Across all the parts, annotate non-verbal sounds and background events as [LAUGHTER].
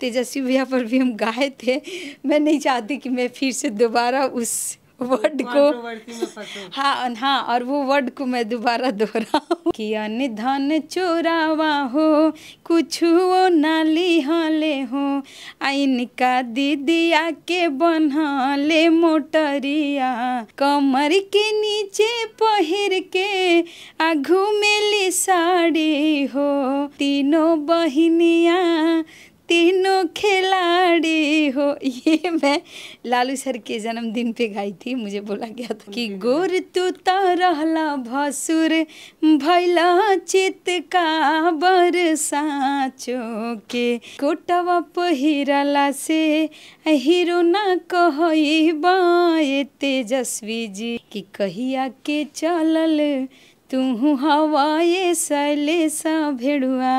तेजस्वी भैया पर भी हम गाए थे मैं नहीं चाहती कि मैं फिर से दोबारा उस वर्ड को हाँ हाँ और वो वर्ड को मैं दोबारा दोहराऊँ अन्य धन चोरावा हो कुछ वो नाली हले हो आइन का दीदिया के ले मोटरिया कमर के नीचे पहिर के आघू मेली साड़ी हो तीनों बहनिया तीनों खिलाड़ी हो ये मैं लालू सर के जन्मदिन पे गाई थी मुझे बोला गया था कि गोर तू तरहला भसुर भैला चित का साचो के कोटव पहिरला से हीरो ना कहे तेजस्वी जी कि कहिया के चलल तू हवाए सैले सा भेड़ुआ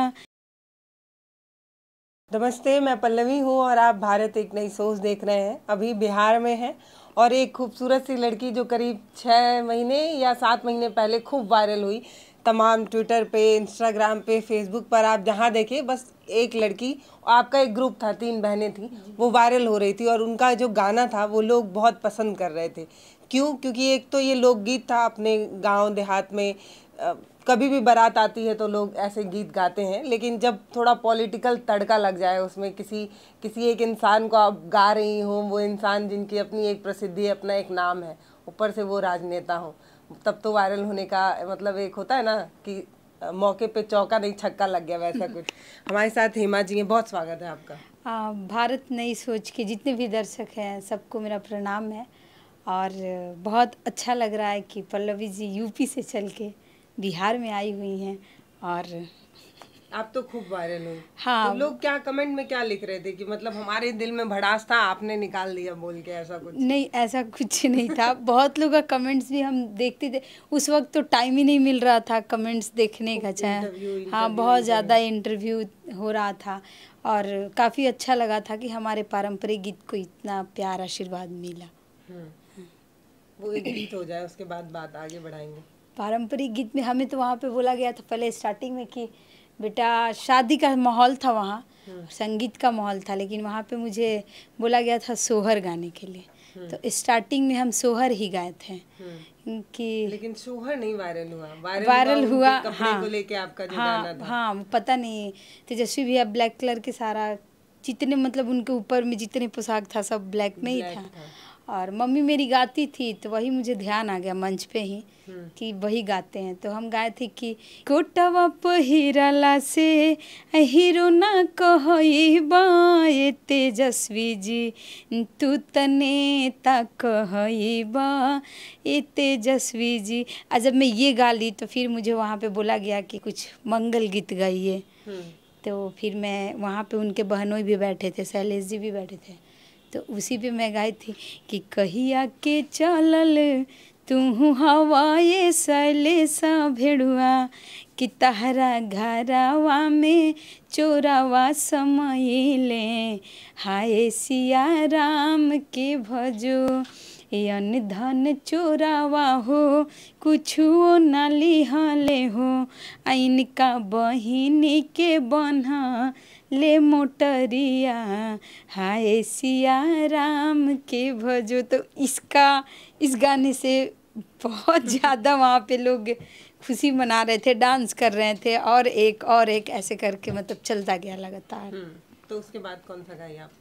नमस्ते मैं पल्लवी हूँ और आप भारत एक नई सोच देख रहे हैं अभी बिहार में हैं और एक खूबसूरत सी लड़की जो करीब छः महीने या सात महीने पहले खूब वायरल हुई तमाम ट्विटर पे इंस्टाग्राम पे फेसबुक पर आप जहाँ देखें बस एक लड़की आपका एक ग्रुप था तीन बहनें थी वो वायरल हो रही थी और उनका जो गाना था वो लोग बहुत पसंद कर रहे थे क्यों क्योंकि एक तो ये लोकगीत था अपने गांव देहात में कभी भी बारात आती है तो लोग ऐसे गीत गाते हैं लेकिन जब थोड़ा पॉलिटिकल तड़का लग जाए उसमें किसी किसी एक इंसान को आप गा रही हो वो इंसान जिनकी अपनी एक प्रसिद्धि अपना एक नाम है ऊपर से वो राजनेता हो तब तो वायरल होने का मतलब एक होता है ना कि मौके पे चौका नहीं छक्का लग गया वैसा कुछ [LAUGHS] हमारे साथ हेमा जी हैं बहुत स्वागत है आपका आ, भारत नई सोच के जितने भी दर्शक हैं सबको मेरा प्रणाम है और बहुत अच्छा लग रहा है कि पल्लवी जी यूपी से चल के बिहार में आई हुई हैं और आप तो खूब वायरल हो हाँ तो लोग क्या कमेंट में क्या लिख रहे थे कि मतलब हमारे दिल में भड़ास था आपने निकाल दिया बोल के ऐसा कुछ नहीं ऐसा कुछ [LAUGHS] नहीं था बहुत लोग का कमेंट्स भी हम देखते थे उस वक्त तो टाइम ही नहीं मिल रहा था कमेंट्स देखने का चाहे हाँ बहुत ज़्यादा इंटरव्यू हो रहा था और काफ़ी अच्छा लगा था कि हमारे पारंपरिक गीत को इतना प्यार आशीर्वाद मिला हम्म। वो एक गीत हो जाए उसके बाद बात आगे बढ़ाएंगे पारंपरिक गीत में हमें तो वहाँ पे बोला गया था पहले स्टार्टिंग में कि बेटा शादी का माहौल था वहाँ हाँ। संगीत का माहौल था लेकिन वहाँ पे मुझे बोला गया था सोहर गाने के लिए हाँ। तो स्टार्टिंग में हम सोहर ही गाए थे हाँ। कि लेकिन सोहर नहीं वायरल हुआ वायरल, हुआ, हुआ हाँ को लेके आपका जो हाँ, गाना था हाँ पता नहीं तेजस्वी अब ब्लैक कलर के सारा जितने मतलब उनके ऊपर में जितने पोशाक था सब ब्लैक में ही था। और मम्मी मेरी गाती थी तो वही मुझे ध्यान आ गया मंच पे ही हम्म। कि वही गाते हैं तो हम गाए थे कि कोटवा पहिरला से हीरो ना कहो बाए तेजस्वी जी तू तने तक बा तेजस्वी जी और जब मैं ये गा ली तो फिर मुझे वहाँ पे बोला गया कि कुछ मंगल गीत गाइए हम्म। तो फिर मैं वहाँ पे उनके बहनों भी बैठे थे शैलेश जी भी बैठे थे तो उसी पे मैं गाई थी कि कहिया के चलल तू ये सले सा भेड़ुआ कि तहरा घरावा में चोरावा ले हाय सिया राम के भजो अन्न धन चोरावा हो कुछ न लिहले हो आइन का बहन के बना ले मोटरिया हाय सिया राम के भजो तो इसका इस गाने से बहुत [LAUGHS] ज़्यादा वहाँ पे लोग खुशी मना रहे थे डांस कर रहे थे और एक और एक ऐसे करके मतलब चलता गया लगातार हम्म, तो उसके बाद कौन सा गाई आप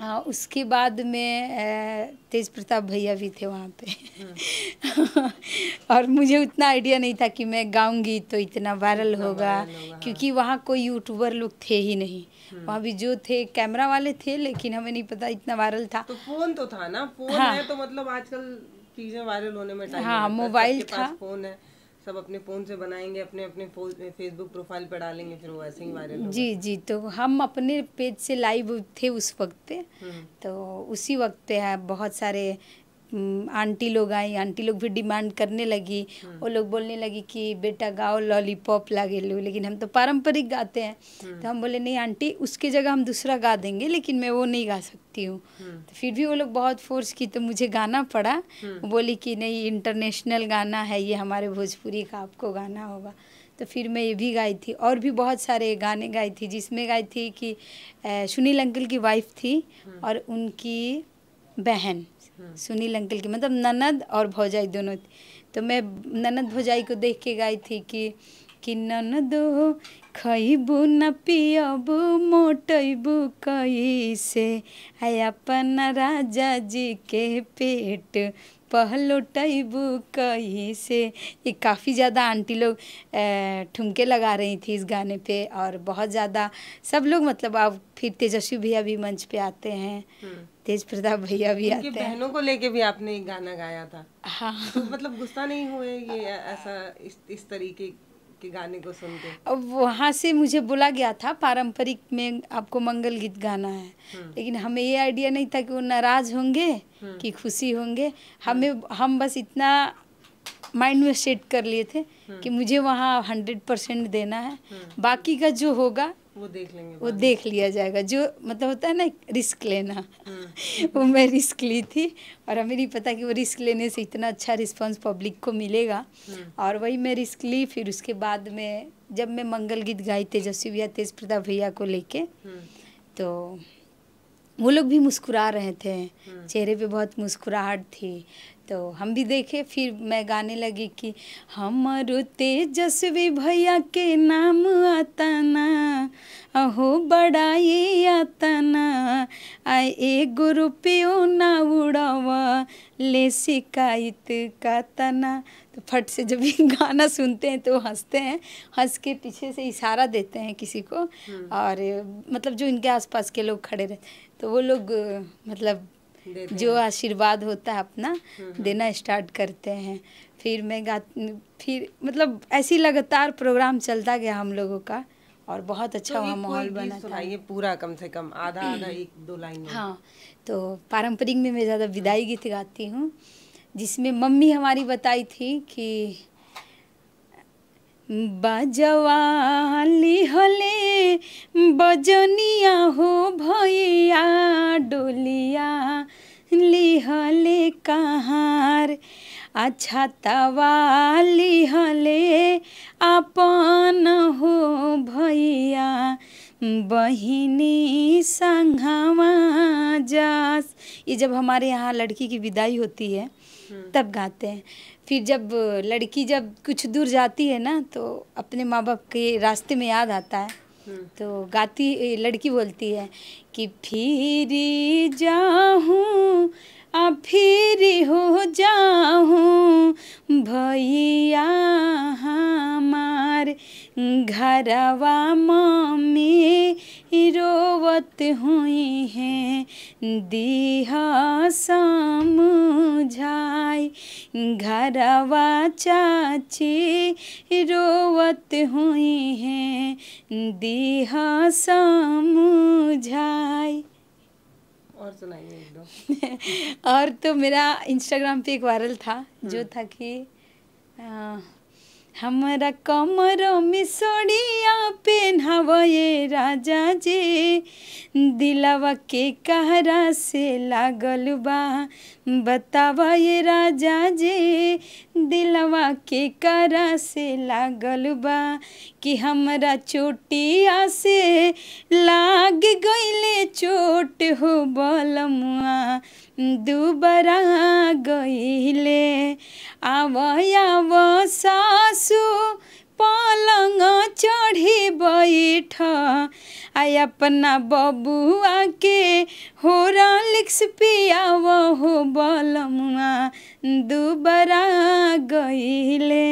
हाँ उसके बाद में तेज प्रताप भैया भी थे वहाँ पे [LAUGHS] और मुझे उतना आइडिया नहीं था कि मैं गाऊंगी तो इतना वायरल होगा हाँ। क्योंकि वहाँ कोई यूट्यूबर लोग थे ही नहीं हम्म। वहाँ भी जो थे कैमरा वाले थे लेकिन हमें नहीं पता इतना वायरल था तो फोन तो था ना फोन हाँ, है तो मतलब आजकल चीजें वायरल होने में टाइम हाँ मोबाइल था फोन है सब अपने फ़ोन से बनाएंगे अपने अपने फेसबुक प्रोफाइल पर डालेंगे फिर वो ऐसे ही वायरल जी जी तो हम अपने पेज से लाइव थे उस वक्त पे हम्म। तो उसी वक्त पे है बहुत सारे आंटी लोग आई आंटी लोग भी डिमांड करने लगी हम्म। वो लोग बोलने लगी कि बेटा गाओ लॉलीपॉप लागे लो लेकिन हम तो पारंपरिक गाते हैं हम्म। तो हम बोले नहीं आंटी उसके जगह हम दूसरा गा देंगे लेकिन मैं वो नहीं गा सकती हूँ हम्म। तो फिर भी वो लोग बहुत फोर्स की तो मुझे गाना पड़ा वो बोली कि नहीं इंटरनेशनल गाना है ये हमारे भोजपुरी का आपको गाना होगा तो फिर मैं ये भी गाई थी और भी बहुत सारे गाने गाई थी जिसमें गाई थी कि सुनील अंकल की वाइफ थी और उनकी बहन सुनील अंकल की मतलब ननद और भौजाई दोनों थी तो मैं ननद भौजाई को देख के गाई थी कि कि ननदो खैबू न पियबू मोटबू कैसे आय अपन राजा जी के पेट पहलोटबू कैसे ये काफ़ी ज़्यादा आंटी लोग ठुमके लगा रही थी इस गाने पे और बहुत ज़्यादा सब लोग मतलब अब फिर तेजस्वी भैया भी मंच पे आते हैं हम्म। तेज प्रताप भैया भी आते हैं बहनों को लेके भी आपने एक गाना गाया था हाँ तो मतलब गुस्सा नहीं हुए ये ऐसा इस इस तरीके के गाने को सुन के अब वहाँ से मुझे बोला गया था पारंपरिक में आपको मंगल गीत गाना है हम्म। लेकिन हमें ये आइडिया नहीं था कि वो नाराज होंगे हम्म। कि खुशी होंगे हम्म। हमें हम बस इतना माइंड में सेट कर लिए थे कि मुझे वहाँ हंड्रेड परसेंट देना है बाकी का जो होगा वो देख लेंगे वो देख लिया जाएगा जो मतलब होता है ना रिस्क लेना हाँ। [LAUGHS] वो मैं रिस्क ली थी और हमें नहीं पता कि वो रिस्क लेने से इतना अच्छा रिस्पांस पब्लिक को मिलेगा हाँ। और वही मैं रिस्क ली फिर उसके बाद में जब मैं मंगल गीत गाई तेजस्वी भैया तेज प्रताप भैया को लेके हाँ। तो वो लोग भी मुस्कुरा रहे थे चेहरे पे बहुत मुस्कुराहट थी तो हम भी देखे फिर मैं गाने लगी कि हमारो तेजस्वी भैया के नाम आता ना अहो बड़ा ये आता ना आए ए गुरु पियो ना उड़ावा ले शिकायत का तना तो फट से जब [LAUGHS] गाना सुनते हैं तो हंसते हैं हंस के पीछे से इशारा देते हैं किसी को हम्म। और मतलब जो इनके आसपास के लोग खड़े रहते तो वो लोग मतलब जो आशीर्वाद होता है अपना हम्म, हम्म। देना स्टार्ट करते हैं फिर मैं गा फिर मतलब ऐसी लगातार प्रोग्राम चलता गया हम लोगों का और बहुत अच्छा तो वहाँ माहौल बना था ये पूरा कम से कम आधा आधा [CLEARS THROAT] एक दो लाइन हाँ तो पारंपरिक में मैं ज़्यादा हाँ। विदाई गीत गाती हूँ जिसमें मम्मी हमारी बताई थी कि बाजवाली हले बजनिया हो भैया डोलिया लिहले कहार अछतवाली तवाली हले अपन हो भैया बहिनी संघवा जस ये जब हमारे यहाँ लड़की की विदाई होती है हम्म। तब गाते हैं फिर जब लड़की जब कुछ दूर जाती है ना तो अपने माँ बाप के रास्ते में याद आता है हम्म। तो गाती लड़की बोलती है कि फिर जाऊँ आ फिर हो जाऊँ भैया हमार घरवा मम्मी रोवत हुई हैं दीह समझाई घरवा चाची रोवत हुई हैं दीह समझाई और सुनाइए एक दो [LAUGHS] और तो मेरा इंस्टाग्राम पे एक वायरल था जो हम्म। था कि हमारा कमरों में सोड़िया ये राजा जी दिलावा के कहरा से लागल बा बतावा ये राजा जे दिलवा के करा से लागल बा कि हमारा चोटिया से लाग गईले चोट हो बलमुआ दुबरा गईले आव आव सासू पलंग चढ़ी बैठ आय अपना बबुआ के हो रिक्स पिया हो बलमुआ दोबारा गईले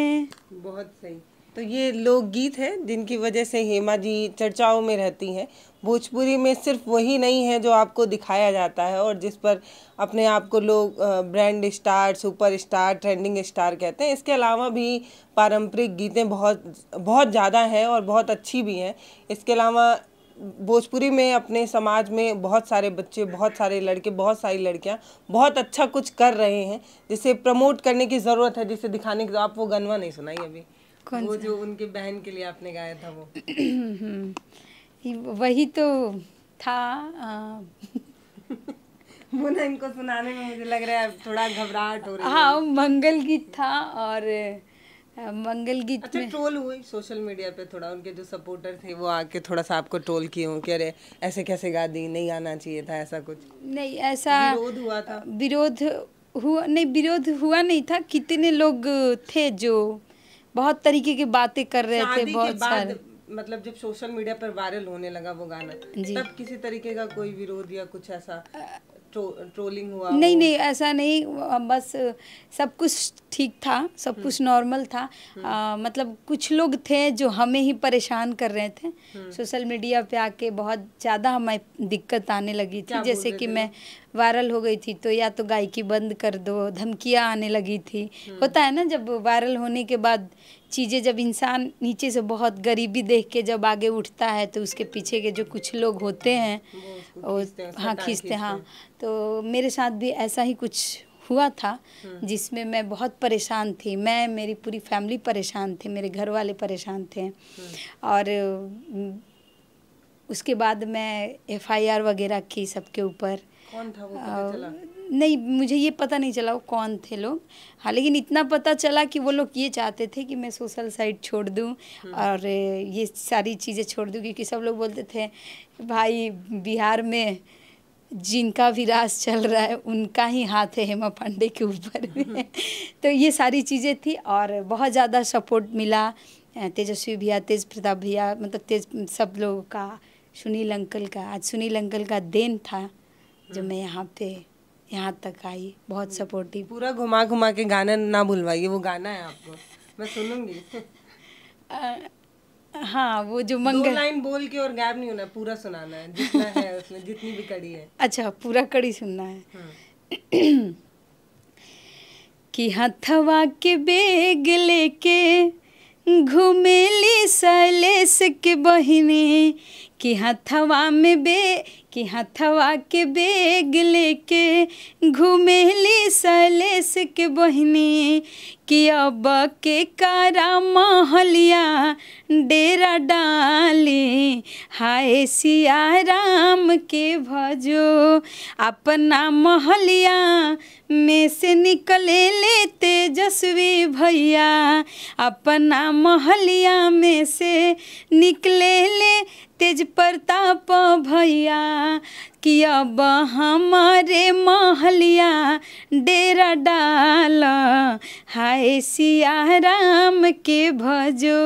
बहुत सही तो ये लोकगीत है जिनकी वजह से हेमा जी चर्चाओं में रहती हैं भोजपुरी में सिर्फ वही नहीं है जो आपको दिखाया जाता है और जिस पर अपने आप को लोग brand star super star trending star कहते हैं इसके अलावा भी पारंपरिक गीतें बहुत बहुत ज़्यादा हैं और बहुत अच्छी भी हैं इसके अलावा भोजपुरी में अपने समाज में बहुत सारे बच्चे बहुत सारे लड़के बहुत सारी लड़कियां बहुत अच्छा कुछ कर रहे हैं जिसे प्रमोट करने की ज़रूरत है जिसे दिखाने की आप वो गनवा नहीं सुनाई अभी कौन वो जो उनके बहन के लिए आपने गाया था वो [CLEARS THROAT] वही तो था [LAUGHS] मुना इनको सुनाने में मुझे लग रहा है थोड़ा घबराहट हो रही है हाँ मंगल गीत था और मंगल गीत अच्छा, में ट्रोल हुई सोशल मीडिया पे थोड़ा उनके जो सपोर्टर थे वो आके थोड़ा सा आपको ट्रोल किए कि अरे ऐसे कैसे गा दी नहीं आना चाहिए था ऐसा कुछ नहीं ऐसा विरोध हुआ था विरोध हुआ नहीं विरोध हुआ नहीं था कितने लोग थे जो बहुत तरीके की बातें कर रहे थे बहुत सारे मतलब जब सोशल मीडिया पर वायरल होने लगा वो गाना तब किसी तरीके का कोई विरोध या कुछ ऐसा ट्रो, ट्रोलिंग हुआ नहीं नहीं ऐसा नहीं बस सब कुछ ठीक था सब हम्म। कुछ नॉर्मल था आ, हम्म। मतलब कुछ लोग थे जो हमें ही परेशान कर रहे थे हम्म। सोशल मीडिया पे आके बहुत ज़्यादा हमें दिक्कत आने लगी थी जैसे कि मैं वायरल हो गई थी तो या तो गायकी बंद कर दो धमकियाँ आने लगी थी होता है ना जब वायरल होने के बाद चीज़ें जब इंसान नीचे से बहुत गरीबी देख के जब आगे उठता है तो उसके पीछे के जो कुछ लोग होते हैं वो हाँ खींचते हाँ तो मेरे साथ भी ऐसा ही कुछ हुआ था हम्म। जिसमें मैं बहुत परेशान थी मैं मेरी पूरी फैमिली परेशान थी मेरे घर वाले परेशान थे हम्म। और उसके बाद मैं एफआईआर वगैरह की सबके ऊपर कौन था वो चला? नहीं मुझे ये पता नहीं चला वो कौन थे लोग हाँ लेकिन इतना पता चला कि वो लोग ये चाहते थे कि मैं सोशल साइट छोड़ दूँ हम्म। और ये सारी चीज़ें छोड़ दूँ क्योंकि सब लोग बोलते थे भाई बिहार में जिनका भी राज चल रहा है उनका ही हाथ है हेमा पांडे के ऊपर में [LAUGHS] तो ये सारी चीज़ें थी और बहुत ज़्यादा सपोर्ट मिला तेजस्वी भैया तेज प्रताप भैया मतलब तेज सब लोगों का सुनील अंकल का आज सुनील अंकल का देन था जो हम्म। मैं यहाँ पे यहाँ तक आई बहुत सपोर्टिव हम्म। पूरा घुमा घुमा के गाना ना भूलवाइए वो गाना है आपको मैं सुनूंगी [LAUGHS] हाँ वो जो मंगल लाइन बोल के और गायब नहीं होना पूरा सुनाना है जितना है [LAUGHS] उसमें जितनी भी कड़ी है अच्छा पूरा कड़ी सुनना है हाँ। [CLEARS THROAT] कि हथवा के बेग लेके घूमेली सैलेश के बहिनी कि हथवा में बे कि हथवा के बेग लेके घूमेली सलेस के बहनी कि अब के कारा महलिया डेरा डाली हाय सिया राम के भजो अपना महलिया में से निकले ले तेजस्वी भैया अपना महलिया में से निकले ले तेज प्रताप भैया कि अब हमारे महलिया डेरा डाल हाय सिया राम के भजो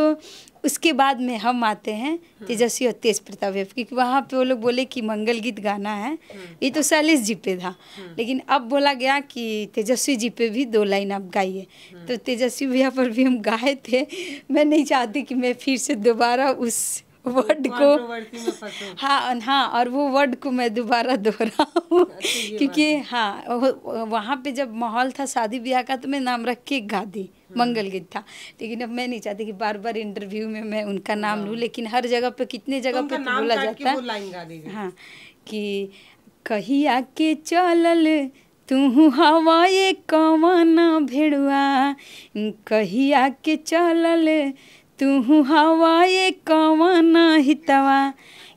उसके बाद में हम आते हैं हम्म। तेजस्वी और तेज प्रताप क्योंकि वहाँ पे वो लोग बोले कि मंगल गीत गाना है हम्म। ये तो शैलेश जी पे था हम्म। लेकिन अब बोला गया कि तेजस्वी जी पे भी दो लाइन आप गाइए तो तेजस्वी भैया पर भी हम गाए थे मैं नहीं चाहती कि मैं फिर से दोबारा उस वर्ड को हाँ हाँ और वो वर्ड को मैं दोबारा दोहरा [LAUGHS] क्योंकि हाँ वहाँ पे जब माहौल था शादी ब्याह का तो मैं नाम रख के गा दी हम्म। मंगल गीत था लेकिन अब मैं नहीं चाहती कि बार बार इंटरव्यू में मैं उनका नाम लूँ हाँ। लेकिन हर जगह पे कितने जगह पे तो बोला जाता है हाँ कि कही आके चलल तू हवाए कमाना भेड़ुआ कही आके चलल तू हवाए कवन हितवा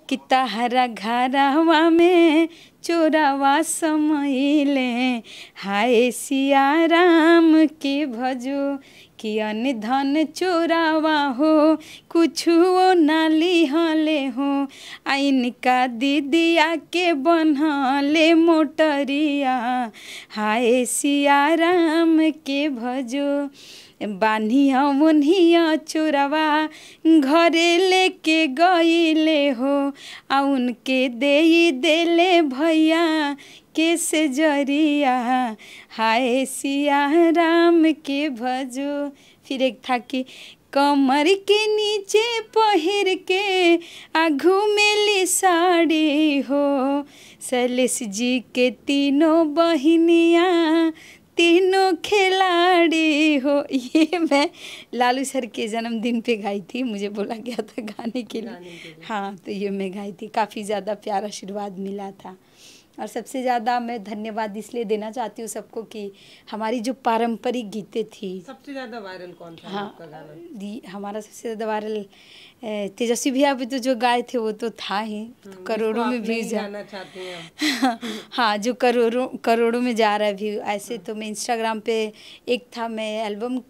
कि तहरा घरवा में चोरावा समयले हाय सिया राम के भजो कि अन्य धन चोरावा हो कुछ वो नाली हले हो आइन दीदिया के बनहले मोटरिया हाय सिया राम के भजो बानी मुनिया चुरावा घरे लेके ले हो आ उनके दे देले भैया केस जरिया हाय सिया राम के भजो फिर एक था कि कमर के नीचे पहिर के आघू मेली साड़ी हो सलेश जी के तीनों बहनिया तीनों खिलाड़ी हो ये मैं लालू सर के जन्मदिन पे गाई थी मुझे बोला गया था गाने के लिए हाँ तो ये मैं गाई थी काफ़ी ज़्यादा प्यार आशीर्वाद मिला था और सबसे ज़्यादा मैं धन्यवाद इसलिए देना चाहती हूँ सबको कि हमारी जो पारंपरिक गीतें थी सबसे ज़्यादा वायरल कौन था हाँ दी हमारा सबसे ज़्यादा वायरल तेजस्वी भैया भी तो जो गाए थे वो तो था ही हम्म, तो करोड़ों में भी जाना चाहते हैं [LAUGHS] हाँ जो करोड़ों करोड़ों में जा रहा है व्यू ऐसे तो मैं इंस्टाग्राम पे एक था मैं एल्बम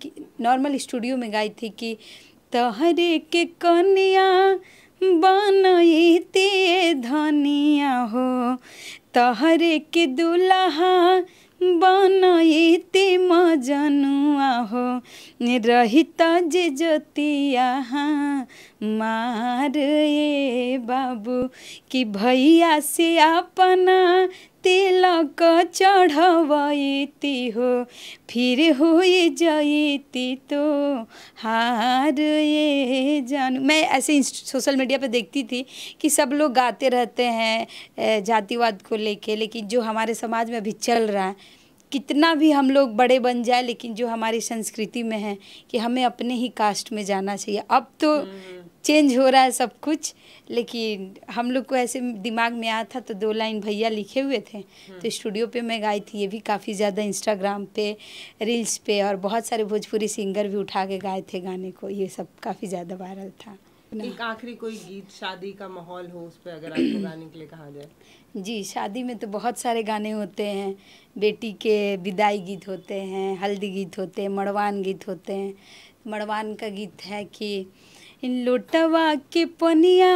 नॉर्मल स्टूडियो में गाई थी कि तहरे के कनिया बनाइति धनिया हो तहरे के दुल्हा म मजनुआ हो रहित जे जतिया मार ए बाबु कि भैया से अपना तेला का चढ़ावा हो फिर हो ये जाती तो हार ये जान मैं ऐसे सोशल मीडिया पर देखती थी कि सब लोग गाते रहते हैं जातिवाद को लेके लेकिन जो हमारे समाज में अभी चल रहा है कितना भी हम लोग बड़े बन जाए लेकिन जो हमारी संस्कृति में है कि हमें अपने ही कास्ट में जाना चाहिए अब तो चेंज हम्म। हो रहा है सब कुछ लेकिन हम लोग को ऐसे दिमाग में आया था तो दो लाइन भैया लिखे हुए थे हम्म। तो स्टूडियो पे मैं गाई थी ये भी काफ़ी ज़्यादा इंस्टाग्राम पे रील्स पे और बहुत सारे भोजपुरी सिंगर भी उठा के गाए थे गाने को ये सब काफ़ी ज़्यादा वायरल था अपना एक आखिरी कोई गीत शादी का माहौल हो उस पर अगर आपको [CLEARS THROAT] गाने के लिए कहा जाए जी शादी में तो बहुत सारे गाने होते हैं बेटी के विदाई गीत होते हैं हल्दी गीत होते हैं मड़वान गीत होते हैं मड़वान का गीत है कि इन लोटवा के पनिया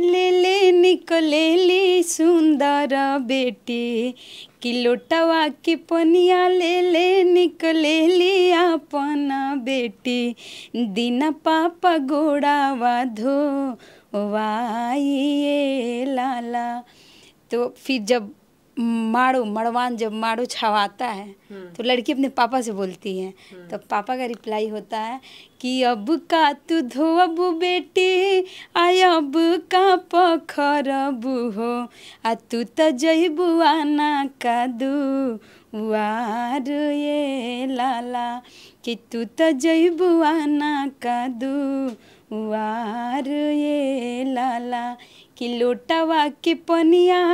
ले ले निकले ली सु बंदारा बेटी लोटवा के पनिया ले ले निकले लिया अपना बेटी दीना पापा घोड़ावा धो वाइए लाला तो फिर जब माड़ू मड़वान जब माड़ू छवाता है हम्म। तो लड़की अपने पापा से बोलती है हम्म। तो पापा का रिप्लाई होता है कि अब का तू धोब बेटी आय अब का पखरब हो आ तू तो जइबू आना का दू वार ये लाला कि तू तो जइबू आना का दू वार ये लाला कि लोटावा के पनिया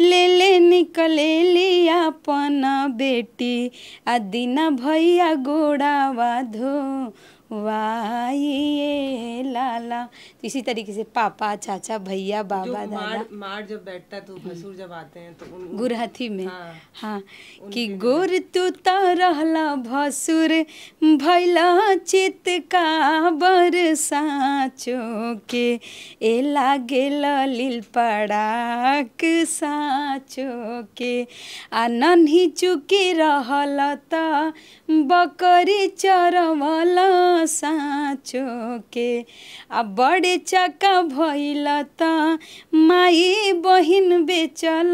ले ले निकले लिया अपन बेटी आ दीना भैया गोड़ावा धो वाइए लाला तो इसी तरीके से पापा चाचा भैया बाबा दादा मार जब बैठता तो भसुर जब आते हैं तो उन, गुरहथी में हाँ, हाँ कि गुर तू तो रहला भसुर भैला चित का बर बरसाचो के ए लागे लील पड़ाक साचो के आ नन्ही चुकी रहल त बकरी चरवला साँचो के आ बड़े चका भैल त माई बहन बेचल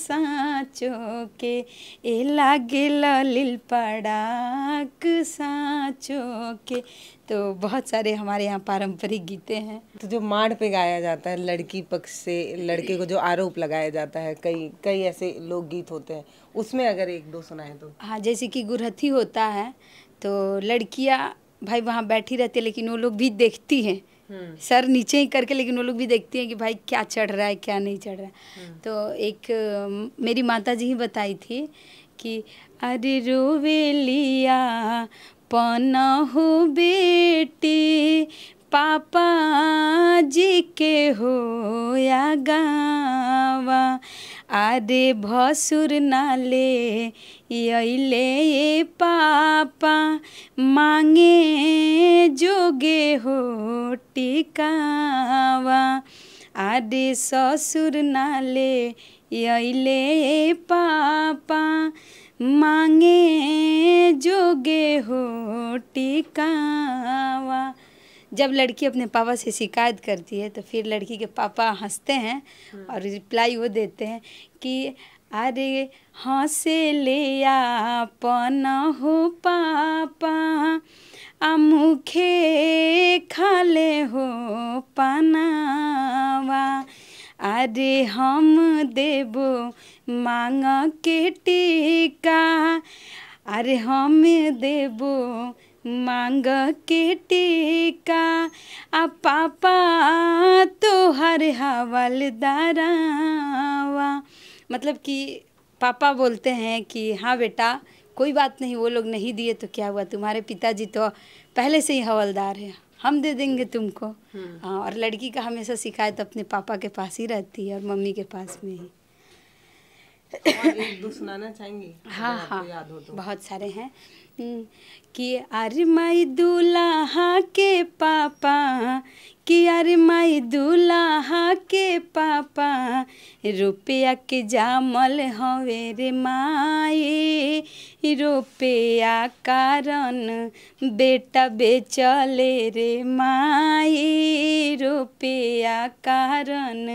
साँचो के ए लगे लिल पड़ाक साँचो के तो बहुत सारे हमारे यहाँ पारंपरिक गीते हैं तो जो माड़ पे गाया जाता है लड़की पक्ष से लड़के को जो आरोप लगाया जाता है कई कई ऐसे लोकगीत होते हैं उसमें अगर एक दो सुनाए तो हाँ जैसे कि गुरहथी होता है तो लड़कियाँ भाई वहाँ बैठी रहती है लेकिन वो लोग भी देखती हैं हम्म। सर नीचे ही करके लेकिन वो लोग भी देखती हैं कि भाई क्या चढ़ रहा है क्या नहीं चढ़ रहा है हम्म। तो एक मेरी माता जी ही बताई थी कि अरे रोवे लिया पना हो बेटी पापा जी के हो या गा আরে ভসুর নালে ইলে এ পাপা মাঙে যোগে হো টিকাওয়া আরে শ্বশুর নালে ইলে এ পাপা मांगे जोगे हो टिकावा जब लड़की अपने पापा से शिकायत करती है तो फिर लड़की के पापा हंसते हैं हाँ। और रिप्लाई वो देते हैं कि अरे हंसे ले अपन हो पापा अमुखे खाले हो पनावा अरे हम देबो मांग के टीका अरे हम देबो मांग के टीका आ पापा तो हवल हवलदारावा मतलब कि पापा बोलते हैं कि हाँ बेटा कोई बात नहीं वो लोग नहीं दिए तो क्या हुआ तुम्हारे पिताजी तो पहले से ही हवलदार है हम दे देंगे तुमको हम्म। हाँ और लड़की का हमेशा शिकायत अपने पापा के पास ही रहती है और मम्मी के पास में ही सुनाना चाहेंगे हाँ हाँ तो। बहुत सारे हैं कि आर माई दूल्हा के पापा कि आर माई दूल्हा के पापा रुपया के जामल हवे रे माए रुपया कारण बेटा बेचले रे माई रुपया कारण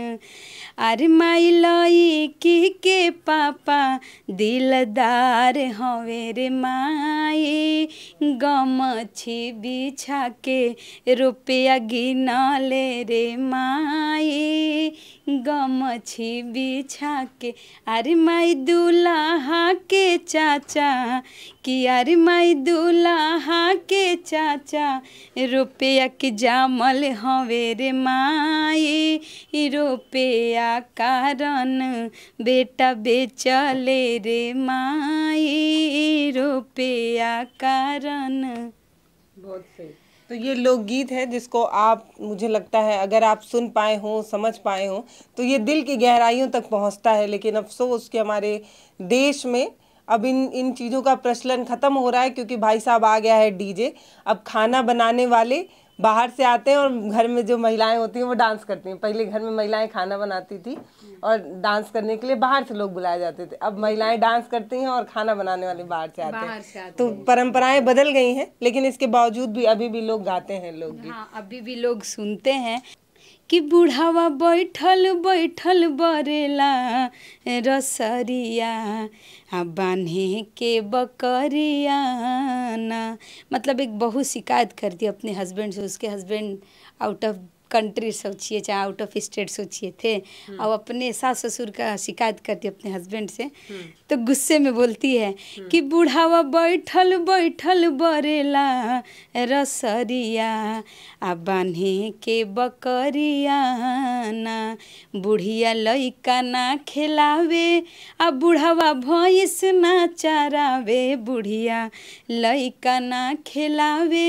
आर माई लई की के पापा दिलदार हवे रे माई गमछी बिछा के रुपया गिनले रे माई गमछी बिछा के अरे माई दुल्हा के चाचा कि यार माई दुल्हा के चाचा रुपया के जामल हवे रे माई रुपया कारण बेटा बेचले रे माई रुपया कारण बहुत सही तो ये लोकगीत है जिसको आप मुझे लगता है अगर आप सुन पाए हो समझ पाए हो तो ये दिल की गहराइयों तक पहुंचता है लेकिन अफसोस कि हमारे देश में अब इन इन चीज़ों का प्रचलन ख़त्म हो रहा है क्योंकि भाई साहब आ गया है डीजे अब खाना बनाने वाले बाहर से आते हैं और घर में जो महिलाएं होती हैं वो डांस करती हैं पहले घर में महिलाएं खाना बनाती थी और डांस करने के लिए बाहर से लोग बुलाए जाते थे अब महिलाएं डांस करती हैं और खाना बनाने वाले बाहर से आते हैं तो परंपराएं बदल गई हैं लेकिन इसके बावजूद भी अभी भी लोग गाते हैं लोग हाँ, अभी भी लोग सुनते हैं कि बुढ़ावा बैठल बैठल बरेला रसरिया आ बान्हे के बकरिया ना मतलब एक बहू शिकायत करती अपने हस्बैंड से उसके हस्बैंड आउट ऑफ कंट्री सोचिए चाहे आउट ऑफ स्टेट सोचिए थे और हम्म। अपने सास ससुर का शिकायत करती अपने हस्बैंड से हम्म। तो गुस्से में बोलती है हम्म। कि बूढ़ावा बैठल बैठल बरेला रसरिया आ बान्हे के बकरिया ना बुढ़िया लैका ना खिलावे आ बुढ़ावा भैंस ना चरावे बुढ़िया लैका ना खिलावे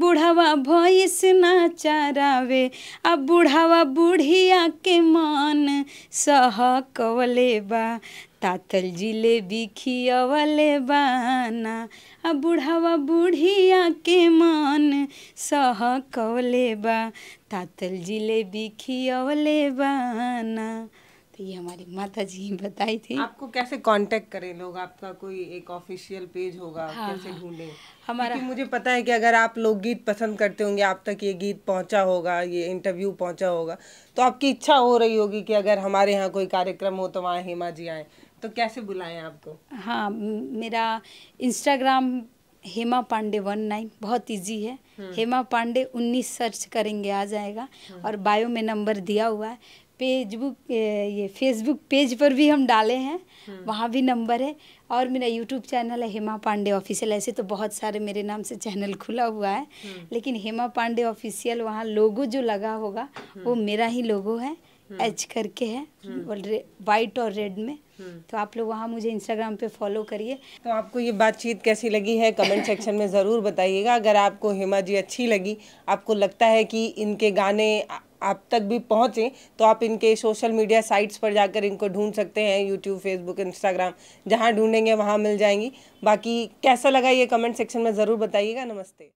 बुढ़ावा भैंस ना चरावे रे अब बूढ़ावा बूढ़िया के मान सह कवले बा तातल जिलेबी खियवले बाना आ बूढ़ावा बूढ़िया के मान सह कवले बा तातल जिलेबी खियवले बाना तो ये हमारी माता जी बताई थी आपको कैसे कांटेक्ट करें लोग आपका कोई एक ऑफिशियल पेज होगा हाँ, कैसे हाँ। ढूंढे हमारा मुझे पता है कि अगर आप लोग गीत पसंद करते होंगे आप तक ये गीत पहुंचा होगा ये इंटरव्यू पहुंचा होगा तो आपकी इच्छा हो रही होगी कि अगर हमारे यहाँ कोई कार्यक्रम हो तो वहाँ हेमा जी आए तो कैसे बुलाएं आपको हाँ मेरा Instagram Hema Pandey one nine बहुत इजी है हम्म। हेमा पांडे उन्नीस सर्च करेंगे आ जाएगा हम्म। और बायो में नंबर दिया हुआ है पेजबुक ये फेसबुक पेज पर भी हम डाले हैं हम्म। वहाँ भी नंबर है और मेरा यूट्यूब चैनल है हेमा पांडे ऑफिशियल ऐसे तो बहुत सारे मेरे नाम से चैनल खुला हुआ है हम्म। लेकिन हेमा पांडे ऑफिशियल वहाँ लोगो जो लगा होगा हम्म। वो मेरा ही लोगो है एच करके है वाइट और रेड में तो आप लोग वहाँ मुझे इंस्टाग्राम पे फॉलो करिए तो आपको ये बातचीत कैसी लगी है कमेंट सेक्शन में ज़रूर बताइएगा अगर आपको हेमा जी अच्छी लगी आपको लगता है कि इनके गाने आप तक भी पहुँचे तो आप इनके सोशल मीडिया साइट्स पर जाकर इनको ढूंढ सकते हैं यूट्यूब फेसबुक इंस्टाग्राम जहाँ ढूंढेंगे वहाँ मिल जाएंगी बाकी कैसा लगा ये कमेंट सेक्शन में ज़रूर बताइएगा नमस्ते